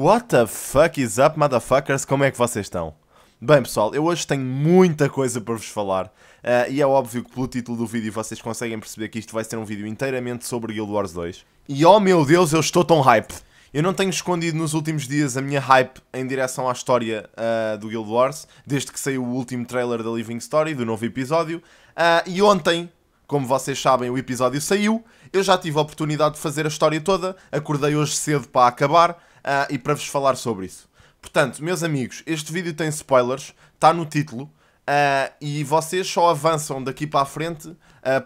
What the fuck is up, motherfuckers? Como é que vocês estão? Bem pessoal, eu hoje tenho muita coisa para vos falar uh, e é óbvio que pelo título do vídeo vocês conseguem perceber que isto vai ser um vídeo inteiramente sobre Guild Wars 2. E oh meu Deus, eu estou tão hype! Eu não tenho escondido nos últimos dias a minha hype em direção à história uh, do Guild Wars, desde que saiu o último trailer da Living Story, do novo episódio, uh, e ontem, como vocês sabem, o episódio saiu, eu já tive a oportunidade de fazer a história toda, acordei hoje cedo para acabar, uh, e para vos falar sobre isso. Portanto, meus amigos, este vídeo tem spoilers, está no título uh, e vocês só avançam daqui para a frente uh,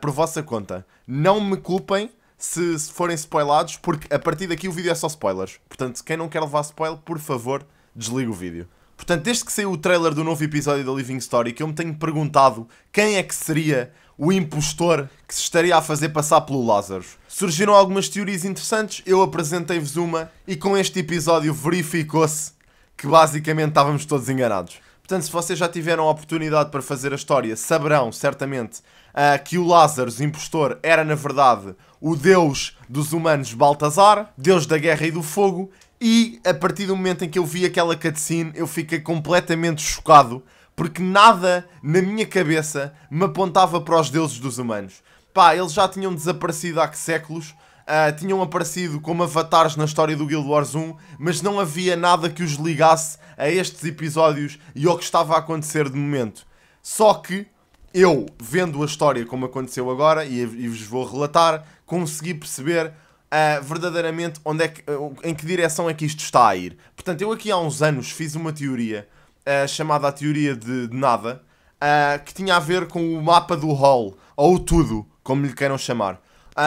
por vossa conta. Não me culpem se, se forem spoilados, porque a partir daqui o vídeo é só spoilers. Portanto, quem não quer levar spoiler, por favor, desliga o vídeo. Portanto, desde que saiu o trailer do novo episódio da Living Story, que eu me tenho perguntado quem é que seria o impostor que se estaria a fazer passar pelo Lázaro. Surgiram algumas teorias interessantes, eu apresentei-vos uma e com este episódio verificou-se que basicamente estávamos todos enganados. Portanto, se vocês já tiveram a oportunidade para fazer a história, saberão certamente uh, que o Lázaro, o impostor, era na verdade o deus dos humanos Baltazar, deus da guerra e do fogo, e a partir do momento em que eu vi aquela cutscene, eu fiquei completamente chocado porque nada na minha cabeça me apontava para os deuses dos humanos. Pá, eles já tinham desaparecido há que séculos, uh, tinham aparecido como avatares na história do Guild Wars 1, mas não havia nada que os ligasse a estes episódios e ao que estava a acontecer de momento. Só que eu, vendo a história como aconteceu agora, e, e vos vou relatar, consegui perceber uh, verdadeiramente onde é que, eh, em que direção é que isto está a ir. Portanto, eu aqui há uns anos fiz uma teoria uh, chamada a teoria de, de nada, eh, que tinha a ver com o mapa do Hall, ou tudo, como lhe queiram chamar.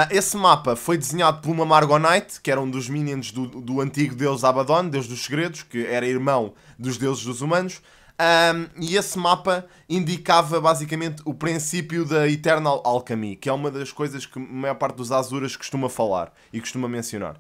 esse mapa foi desenhado por uma margonite que era um dos minions do, do antigo deus Abaddon, deus dos segredos, que era irmão dos deuses dos humanos. Um, e esse mapa indicava basicamente o princípio da Eternal Alchemy, que é uma das coisas que a maior parte dos Azuras costuma falar e costuma mencionar.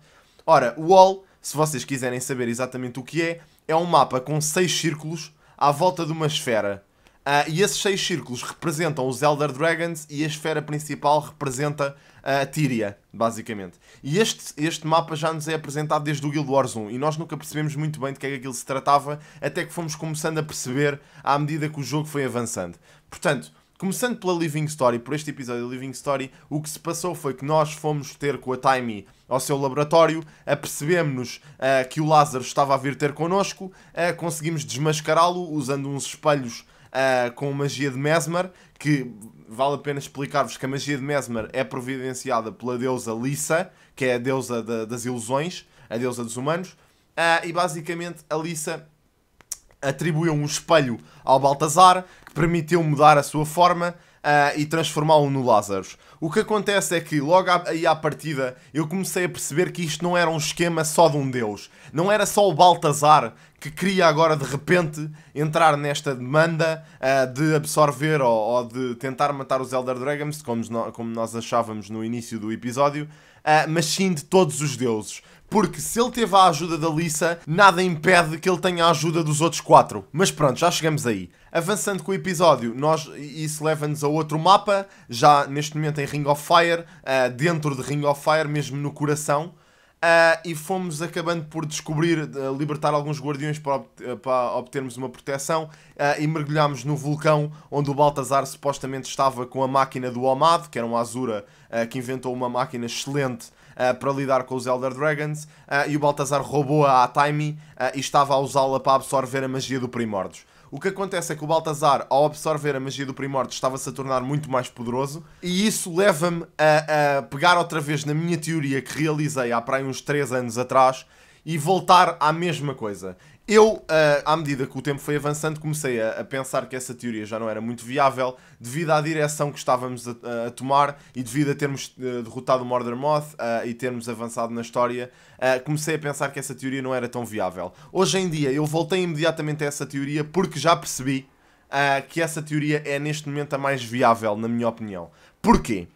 Ora, o All, se vocês quiserem saber exatamente o que é, é um mapa com seis círculos à volta de uma esfera. Uh, e esses seis círculos representam os Elder Dragons e a esfera principal representa a Tíria, basicamente. E este, este mapa já nos é apresentado desde o Guild Wars 1 e nós nunca percebemos muito bem de que é que aquilo se tratava, até que fomos começando a perceber à medida que o jogo foi avançando. Portanto, começando pela Living Story, por este episódio da Living Story, o que se passou foi que nós fomos ter com a Timey ao seu laboratório, apercebemos-nos uh, que o Lázaro estava a vir ter connosco, uh, conseguimos desmascará-lo usando uns espelhos uh, com magia de Mesmer, que vale a pena explicar-vos que a magia de Mesmer é providenciada pela deusa Lissa, que é a deusa de, das ilusões, a deusa dos humanos, uh, e basicamente a Lissa atribuiu um espelho ao Baltazar que permitiu mudar a sua forma uh, e transformá-lo no Lazarus. O que acontece é que logo aí à partida eu comecei a perceber que isto não era um esquema só de um deus. Não era só o Baltazar que queria agora de repente entrar nesta demanda uh, de absorver ou, ou, de tentar matar os Elder Dragons, como, no, como nós achávamos no início do episódio, uh, mas sim de todos os deuses porque se ele teve a ajuda da Lisa, nada impede que ele tenha a ajuda dos outros quatro. Mas pronto, já chegamos aí. Avançando com o episódio, nós, isso leva-nos a outro mapa, já neste momento em Ring of Fire, uh, dentro de Ring of Fire, mesmo no coração. Uh, e fomos acabando por descobrir, uh, libertar alguns guardiões para, eh, para obtermos uma proteção uh, e mergulhámos no vulcão onde o Baltazar supostamente estava com a máquina do Omad, que era um Azura que inventou uma máquina excelente uh, para lidar com os Elder Dragons uh, e o Baltazar roubou-a à Timey eh, e estava a usá-la para absorver a magia do Primordes. O que acontece é que o Baltazar, ao absorver a magia do Primordes, estava-se a tornar muito mais poderoso, e isso leva-me a, a, pegar outra vez na minha teoria que realizei há para aí uns 3 anos atrás e voltar à mesma coisa. Eu, eh, à medida que o tempo foi avançando, comecei a, pensar que essa teoria já não era muito viável devido à direção que estávamos a, tomar e devido a termos eh, derrotado o Murder Moth eh, e termos avançado na história, comecei a pensar que essa teoria não era tão viável. Hoje em dia, eu voltei imediatamente a essa teoria porque já percebi que essa teoria é neste momento a mais viável, na minha opinião. Porquê?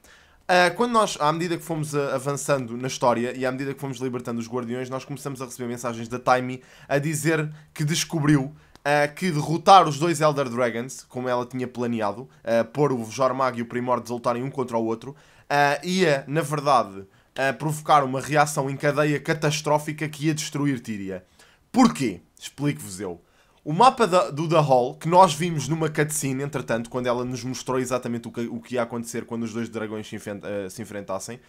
Uh, quando nós, à medida que fomos avançando na história e à medida que fomos libertando os guardiões, nós começamos a receber mensagens da Time a dizer que descobriu uh, que derrotar os dois Elder Dragons, como ela tinha planeado, uh, pôr o Jormag e o Primord lutarem um contra o outro, ia, na verdade, provocar uma reação em cadeia catastrófica que ia destruir Tíria. Porquê? Explico-vos eu. O mapa da, do The Hall, que nós vimos numa cutscene, entretanto, quando ela nos mostrou exatamente o que, o que ia acontecer quando os dois dragões se, uh, se enfrentassem,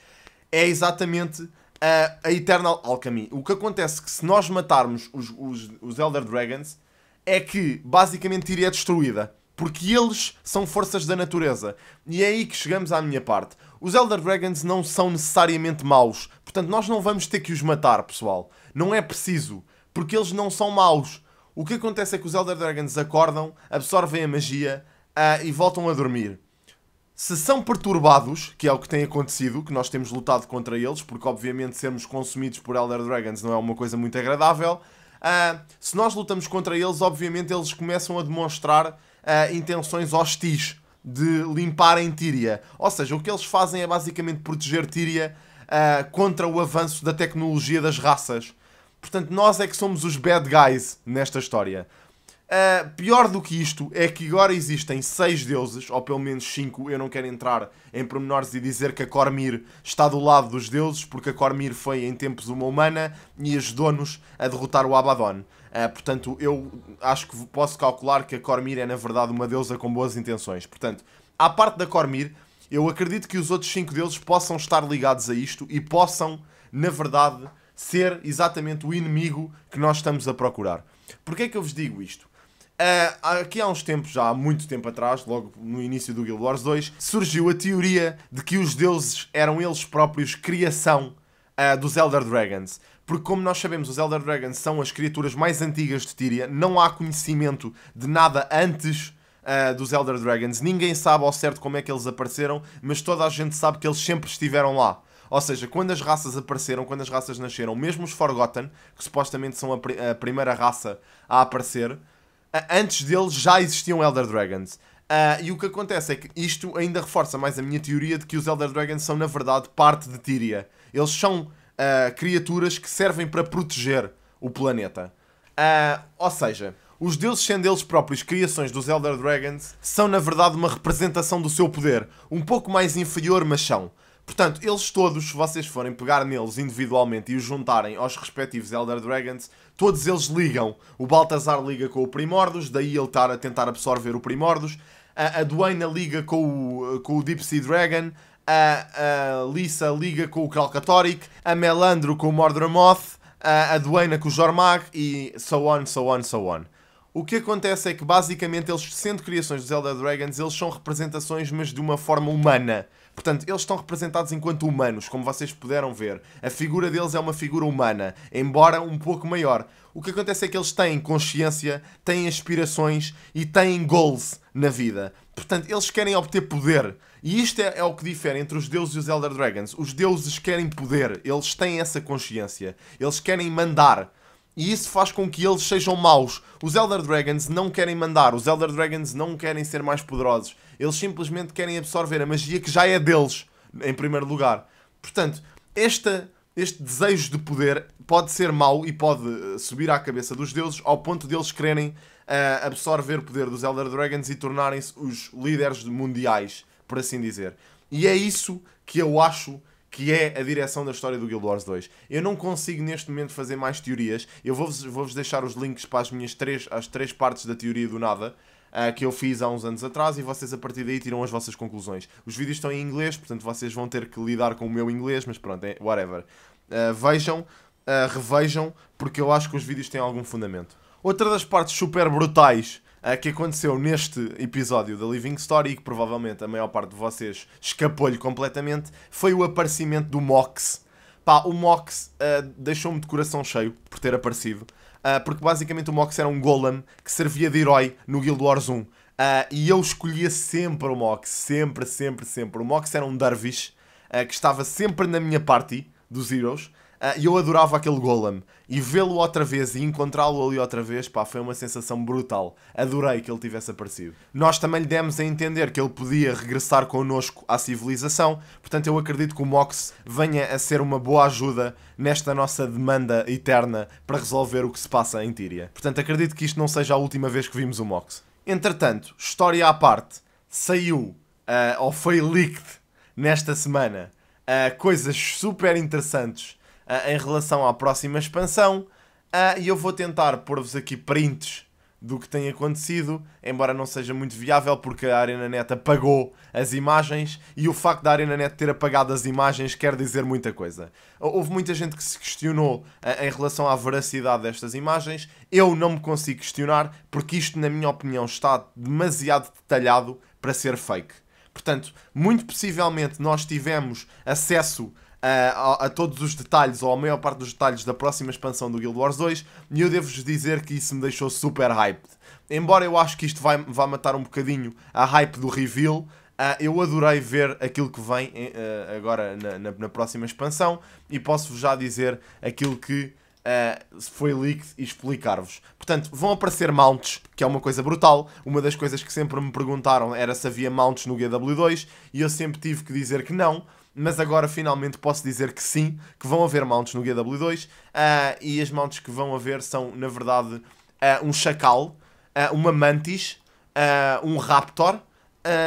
é exatamente a, a Eternal Alchemy. O que acontece é que se nós matarmos os, os, os Elder Dragons, é que basicamente iria destruída. Porque eles são forças da natureza. E é aí que chegamos à minha parte. Os Elder Dragons não são necessariamente maus. Portanto, nós não vamos ter que os matar, pessoal. Não é preciso. Porque eles não são maus o que acontece é que os Elder Dragons acordam, absorvem a magia uh, e voltam a dormir. Se são perturbados, que é o que tem acontecido, que nós temos lutado contra eles, porque obviamente sermos consumidos por Elder Dragons não é uma coisa muito agradável, uh, se nós lutamos contra eles, obviamente eles começam a demonstrar uh, intenções hostis de limparem Tíria. Ou seja, o que eles fazem é basicamente proteger Tíria uh, contra o avanço da tecnologia das raças. Portanto, nós é que somos os bad guys nesta história. Uh, pior do que isto é que agora existem seis deuses, ou pelo menos cinco. Eu não quero entrar em pormenores e dizer que a Cormir está do lado dos deuses, porque a Cormir foi em tempos uma humana e ajudou-nos a derrotar o Abaddon. Uh, portanto, eu acho que posso calcular que a Cormir é na verdade uma deusa com boas intenções. Portanto, à parte da Cormir, eu acredito que os outros cinco deuses possam estar ligados a isto e possam, na verdade, ser exatamente o inimigo que nós estamos a procurar. Porquê é que eu vos digo isto? Uh, aqui há uns tempos, já há muito tempo atrás, logo no início do Guild Wars 2, surgiu a teoria de que os deuses eram eles próprios criação uh, dos Elder Dragons. Porque, como nós sabemos, os Elder Dragons são as criaturas mais antigas de Tyria, não há conhecimento de nada antes Uh, dos Elder Dragons. Ninguém sabe ao certo como é que eles apareceram, mas toda a gente sabe que eles sempre estiveram lá. Ou seja, quando as raças apareceram, quando as raças nasceram, mesmo os Forgotten, que supostamente são a, a primeira raça a aparecer, antes deles já existiam Elder Dragons. Uh, e o que acontece é que isto ainda reforça mais a minha teoria de que os Elder Dragons são, na verdade, parte de Tyria. Eles são uh, criaturas que servem para proteger o planeta. Uh, ou seja, os deuses sendo eles próprios criações dos Elder Dragons, são na verdade uma representação do seu poder, um pouco mais inferior, mas são. Portanto, eles todos, se vocês forem pegar neles individualmente e os juntarem aos respectivos Elder Dragons, todos eles ligam. O Baltazar liga com o Primordos, daí ele estar a tentar absorver o Primordos. A, a Duena liga com o, com o Deep Sea Dragon. A, a Lisa liga com o Calcatoric A Melandro com o Mordramoth. A, a Duena com o Jormag e so on, so on, so on. O que acontece é que basicamente eles, sendo criações dos Elder Dragons, eles são representações, mas de uma forma humana. Portanto, eles estão representados enquanto humanos, como vocês puderam ver. A figura deles é uma figura humana, embora um pouco maior. O que acontece é que eles têm consciência, têm aspirações e têm goals na vida. Portanto, eles querem obter poder. E isto é, é, o que difere entre os deuses e os Elder Dragons. Os deuses querem poder, eles têm essa consciência, eles querem mandar e isso faz com que eles sejam maus. Os Elder Dragons não querem mandar, os Elder Dragons não querem ser mais poderosos. Eles simplesmente querem absorver a magia que já é deles, em primeiro lugar. Portanto, esta, este desejo de poder pode ser mau e pode eh, subir à cabeça dos deuses ao ponto deles de quererem uh, absorver o poder dos Elder Dragons e tornarem-se os líderes mundiais, por assim dizer. E é isso que eu acho que é a direção da história do Guild Wars 2. Eu não consigo neste momento fazer mais teorias. Eu vou-vos vou deixar os links para as minhas três, as três partes da teoria do nada uh, que eu fiz há uns anos atrás e vocês a partir daí tiram as vossas conclusões. Os vídeos estão em inglês, portanto vocês vão ter que lidar com o meu inglês, mas pronto, é, whatever. Uh, vejam, uh, revejam, porque eu acho que os vídeos têm algum fundamento. Outra das partes super brutais uh, que aconteceu neste episódio da Living Story e que provavelmente a maior parte de vocês escapou-lhe completamente foi o aparecimento do Mox. Pá, o Mox uh, deixou-me de coração cheio por ter aparecido. Uh, porque basicamente o Mox era um golem que servia de herói no Guild Wars 1. e eu escolhia sempre o Mox, sempre, sempre, sempre. O Mox era um dervish que estava sempre na minha party dos Heroes ah, e eu adorava aquele Golem. E vê-lo outra vez e encontrá-lo ali outra vez, pá, foi uma sensação brutal. Adorei que ele tivesse aparecido. Nós também lhe demos a entender que ele podia regressar connosco à civilização, portanto eu acredito que o Mox venha a ser uma boa ajuda nesta nossa demanda eterna para resolver o que se passa em Tíria. Portanto acredito que isto não seja a última vez que vimos o Mox. Entretanto, história à parte, saiu, uh, ou foi leaked nesta semana, uh, coisas super interessantes em relação à próxima expansão. Ah, e eu vou tentar pôr-vos aqui prints do que tem acontecido, embora não seja muito viável porque a Arena Net apagou as imagens e o facto da Arena Net ter apagado as imagens quer dizer muita coisa. Houve muita gente que se questionou ah, em relação à veracidade destas imagens. Eu não me consigo questionar porque isto, na minha opinião, está demasiado detalhado para ser fake. Portanto, muito possivelmente nós tivemos acesso a, a, todos os detalhes, ou a maior parte dos detalhes da próxima expansão do Guild Wars 2, e eu devo-vos dizer que isso me deixou super hyped. Embora eu acho que isto vai, vai matar um bocadinho a hype do reveal, Uh, eu adorei ver aquilo que vem uh, agora na, na, na, próxima expansão e posso-vos já dizer aquilo que uh, foi leaked e explicar-vos. Portanto, vão aparecer mounts, que é uma coisa brutal. Uma das coisas que sempre me perguntaram era se havia mounts no GW2 e eu sempre tive que dizer que não mas agora finalmente posso dizer que sim, que vão haver mounts no GW2 uh, eh, e as mounts que vão haver são, na verdade, uh, um chacal, uh, uma mantis, um raptor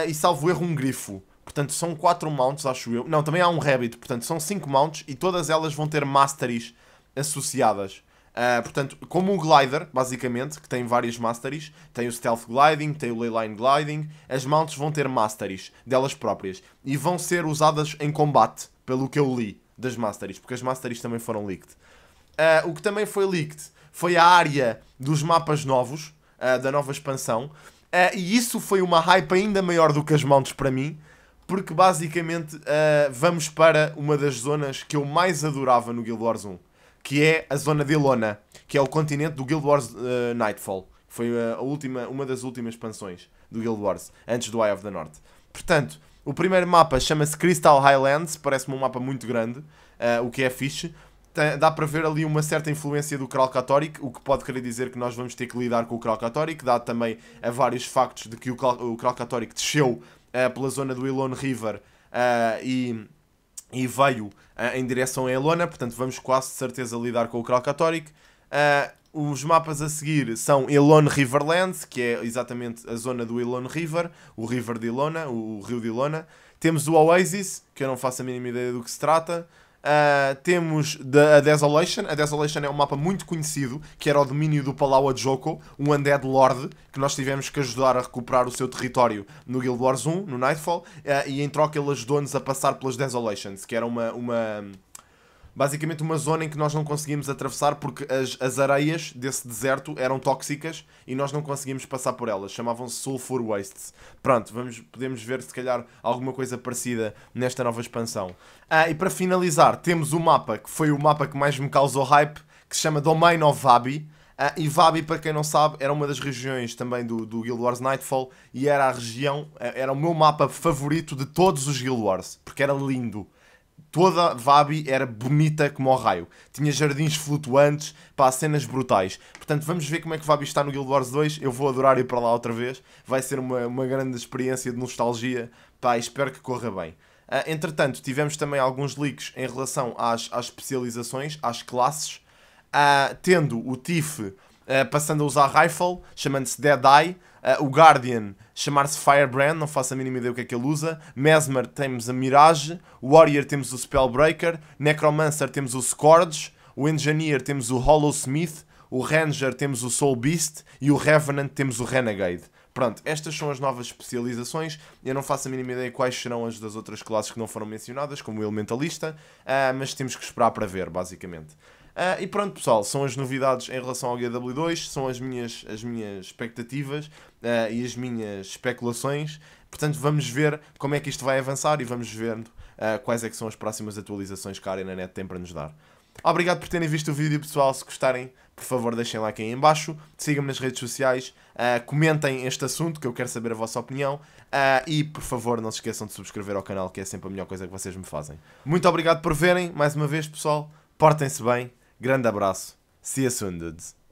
e, salvo erro, um grifo. Portanto, são 4 mounts, acho eu. Não, também há um rabbit, portanto, são 5 mounts e todas elas vão ter masteries associadas. Uh, portanto, como o glider, basicamente, que tem vários masteries, tem o stealth gliding, tem o leyline gliding, as mounts vão ter masteries delas próprias e vão ser usadas em combate, pelo que eu li das masteries, porque as masteries também foram leaked. Uh, o que também foi leaked foi a área dos mapas novos, uh, da nova expansão, e isso foi uma hype ainda maior do que as mounts para mim, porque basicamente vamos para uma das zonas que eu mais adorava no Guild Wars 1 que é a zona de Ilona, que é o continente do Guild Wars uh, Nightfall. Foi eh, a última, uma das últimas expansões do Guild Wars, antes do Eye of the North. Portanto, o primeiro mapa chama-se Crystal Highlands, parece-me um mapa muito grande, uh, o que é fixe. dá para ver ali uma certa influência do Krakatorik, o que pode querer dizer que nós vamos ter que lidar com o Krakatorik, dado também a vários factos de que o, o desceu uh, pela zona do Ilon River uh, e e veio uh, em direção a Elona, portanto vamos quase de certeza lidar com o Krakatorik. Uh, ah, os mapas a seguir são Elone Riverlands, que é exatamente a zona do Elone River, o River de Elona, o, o rio de Elona. Temos o Oasis, que eu não faço a mínima ideia do que se trata. Uh, temos a Desolation. A Desolation é um mapa muito conhecido, que era o domínio do Palau Joko, um Undead Lord, que nós tivemos que ajudar a recuperar o seu território no Guild Wars 1, no Nightfall, uh, e em troca ele ajudou-nos a passar pelas Desolations, que era uma, uma basicamente uma zona em que nós não conseguimos atravessar porque as, as areias desse deserto eram tóxicas e nós não conseguimos passar por elas. Chamavam-se Sulfur Wastes. Pronto, vamos, podemos ver se calhar alguma coisa parecida nesta nova expansão. Ah, e para finalizar, temos o mapa que foi o mapa que mais me causou hype, que se chama Domain of Vabi. Ah, e Vabi, para quem não sabe, era uma das regiões também do, do Guild Wars Nightfall e era a região, ah, era o meu mapa favorito de todos os Guild Wars, porque era lindo Toda Vabi era bonita como o raio. Tinha jardins flutuantes, pá, cenas brutais. Portanto, vamos ver como é que Vabi está no Guild Wars 2. Eu vou adorar ir para lá outra vez. Vai ser uma, uma grande experiência de nostalgia. Pá, espero que corra bem. Uh, entretanto, tivemos também alguns leaks em relação às, às especializações, às classes. Uh, tendo o TIF eh, passando a usar rifle, chamando-se Dead Eye. Uh, o Guardian chamar-se Firebrand, não faço a mínima ideia o que é que ele usa. Mesmer temos a Mirage, Warrior temos o Spellbreaker, Necromancer temos o Scourge, o Engineer temos o Hollowsmith, o Ranger temos o Soul Beast e o Revenant temos o Renegade. Pronto, estas são as novas especializações. Eu não faço a mínima ideia quais serão as das outras classes que não foram mencionadas, como o Elementalista, uh, mas temos que esperar para ver, basicamente. Uh, e pronto, pessoal, são as novidades em relação ao GW2, são as minhas, as minhas expectativas uh, e as minhas especulações. Portanto, vamos ver como é que isto vai avançar e vamos vendo uh, quais é que são as próximas atualizações que a Arena Net tem para nos dar. Obrigado por terem visto o vídeo, pessoal. Se gostarem, por favor, deixem like aí embaixo Sigam-me nas redes sociais. Uh, comentem este assunto, que eu quero saber a vossa opinião. Uh, e, por favor, não se esqueçam de subscrever ao canal, que é sempre a melhor coisa que vocês me fazem. Muito obrigado por verem. Mais uma vez, pessoal. Portem-se bem Grande abraço. See you soon, dudes.